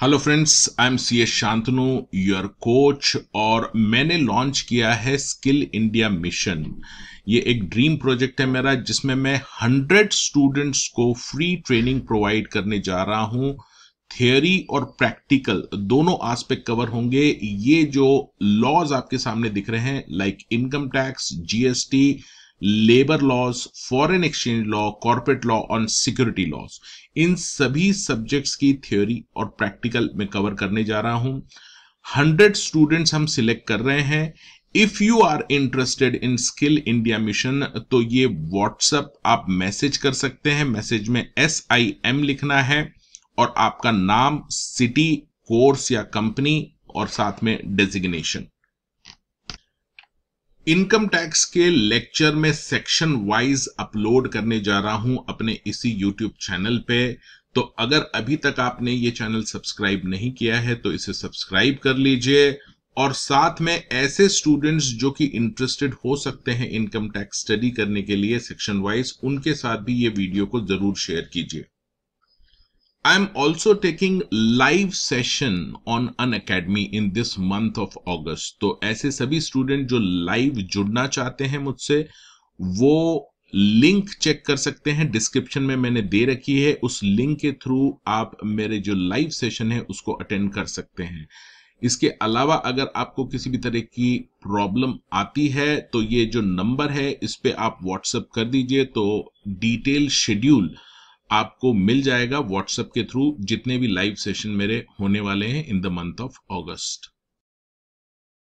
Hello friends I am C S Shantanu your coach और मैंने launch किया है स्किल इंडिया मिशन ये एक ड्रीम प्रोजेक्ट है मेरा जिसमें मैं हंड्रेड स्टूडेंट्स को फ्री ट्रेनिंग प्रोवाइड करने जा रहा हूँ थियोरी और प्रैक्टिकल दोनों आस्पेक्ट कवर होंगे ये जो लॉज आपके सामने दिख रहे हैं like income tax GST labour laws foreign exchange law corporate law on security laws इन सभी सब्जेक्ट्स की थ्योरी और प्रैक्टिकल में कवर करने जा रहा हूं हंड्रेड स्टूडेंट्स हम सिलेक्ट कर रहे हैं if you are interested in skill India mission तो ये व्हाट्सएप आप मैसेज कर सकते हैं मैसेज में एस आई एम लिखना है और आपका नाम सिटी कोर्स या कंपनी और साथ में डेजिग्नेशन इनकम टैक्स के लेक्चर में सेक्शन वाइज अपलोड करने जा रहा हूं अपने इसी यूट्यूब चैनल पे तो अगर अभी तक आपने ये चैनल सब्सक्राइब नहीं किया है तो इसे सब्सक्राइब कर लीजिए और साथ में ऐसे स्टूडेंट्स जो कि इंटरेस्टेड हो सकते हैं इनकम टैक्स स्टडी करने के लिए सेक्शन वाइज उनके साथ भी ये वीडियो को जरूर शेयर कीजिए I'm also taking live session on an academy in this month of August. तो ऐसे सभी स्टूडेंट जो लाइव जुड़ना चाहते हैं मुझसे वो लिंक चेक कर सकते हैं डिस्क्रिप्शन में मैंने दे रखी है उस लिंक के थ्रू आप मेरे जो लाइव सेशन है उसको अटेंड कर सकते हैं इसके अलावा अगर आपको किसी भी तरह की प्रॉब्लम आती है तो ये जो नंबर है इस पर आप व्हाट्सएप कर दीजिए तो डिटेल शेड्यूल आपको मिल जाएगा व्हाट्सएप के थ्रू जितने भी लाइव सेशन मेरे होने वाले हैं in the month of August